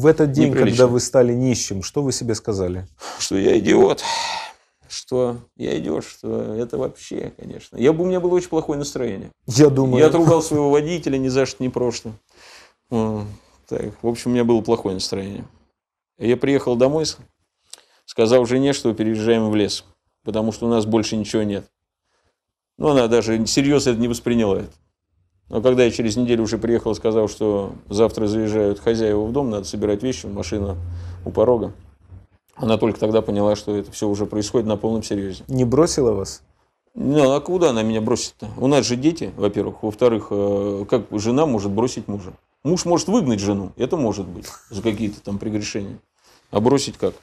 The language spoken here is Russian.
В этот день, неприлично. когда вы стали нищим, что вы себе сказали? Что я идиот. Что я идиот, что это вообще, конечно. Я, у меня было очень плохое настроение. Я думаю. Я отругал своего водителя ни за что, ни прошло. Так, в общем, у меня было плохое настроение. Я приехал домой, сказал жене, что переезжаем в лес, потому что у нас больше ничего нет. Но ну, она даже серьезно это не восприняла. Это. Но когда я через неделю уже приехал и сказал, что завтра заезжают хозяева в дом, надо собирать вещи, машина у порога, она только тогда поняла, что это все уже происходит на полном серьезе. Не бросила вас? Ну, а куда она меня бросит-то? У нас же дети, во-первых. Во-вторых, э, как жена может бросить мужа? Муж может выгнать жену, это может быть, за какие-то там прегрешения. А бросить как?